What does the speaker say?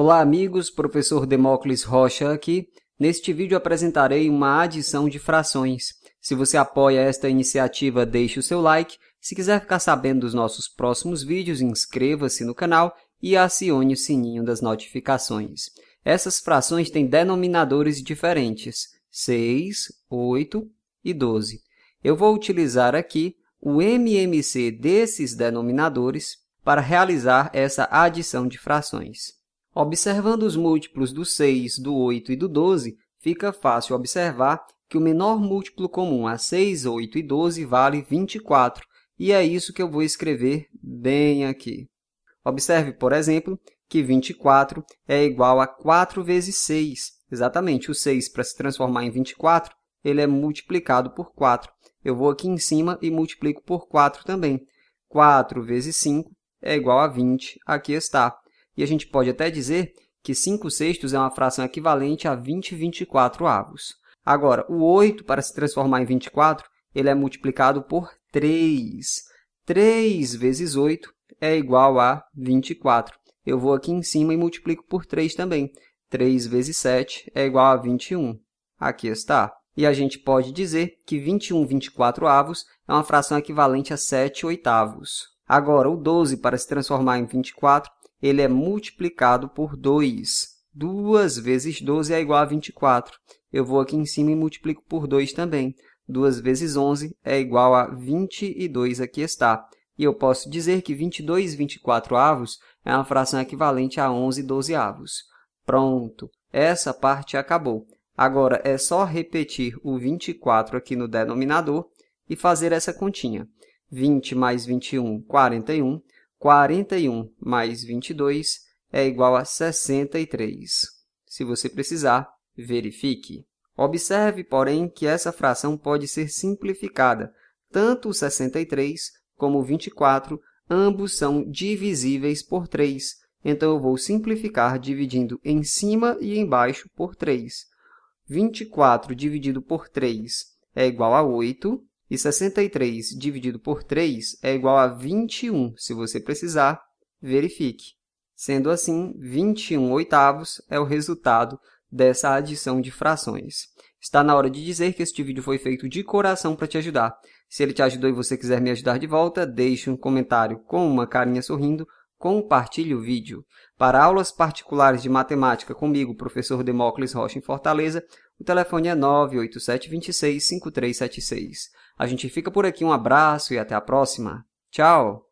Olá, amigos. Professor Demócles Rocha aqui. Neste vídeo apresentarei uma adição de frações. Se você apoia esta iniciativa, deixe o seu like. Se quiser ficar sabendo dos nossos próximos vídeos, inscreva-se no canal e acione o sininho das notificações. Essas frações têm denominadores diferentes, 6, 8 e 12. Eu vou utilizar aqui o MMC desses denominadores para realizar essa adição de frações. Observando os múltiplos do 6, do 8 e do 12, fica fácil observar que o menor múltiplo comum a 6, 8 e 12 vale 24, e é isso que eu vou escrever bem aqui. Observe, por exemplo, que 24 é igual a 4 vezes 6. Exatamente, o 6, para se transformar em 24, ele é multiplicado por 4. Eu vou aqui em cima e multiplico por 4 também. 4 vezes 5 é igual a 20, aqui está e a gente pode até dizer que 5 sextos é uma fração equivalente a 20 24 avos. Agora, o 8, para se transformar em 24, ele é multiplicado por 3. 3 vezes 8 é igual a 24. Eu vou aqui em cima e multiplico por 3 também. 3 vezes 7 é igual a 21. Aqui está. E a gente pode dizer que 21 24 avos é uma fração equivalente a 7 oitavos. Agora, o 12, para se transformar em 24, ele é multiplicado por 2. 2 vezes 12 é igual a 24. Eu vou aqui em cima e multiplico por 2 também. 2 vezes 11 é igual a 22, aqui está. E eu posso dizer que 22 24 avos é uma fração equivalente a 11 12 avos. Pronto, essa parte acabou. Agora, é só repetir o 24 aqui no denominador e fazer essa continha. 20 mais 21, 41. 41 mais 22 é igual a 63. Se você precisar, verifique. Observe, porém, que essa fração pode ser simplificada. Tanto o 63 como o 24, ambos são divisíveis por 3. Então, eu vou simplificar dividindo em cima e embaixo por 3. 24 dividido por 3 é igual a 8, e 63 dividido por 3 é igual a 21. Se você precisar, verifique. Sendo assim, 21 oitavos é o resultado dessa adição de frações. Está na hora de dizer que este vídeo foi feito de coração para te ajudar. Se ele te ajudou e você quiser me ajudar de volta, deixe um comentário com uma carinha sorrindo Compartilhe o vídeo. Para aulas particulares de matemática comigo, professor Demócles Rocha em Fortaleza, o telefone é 987265376. A gente fica por aqui, um abraço e até a próxima. Tchau!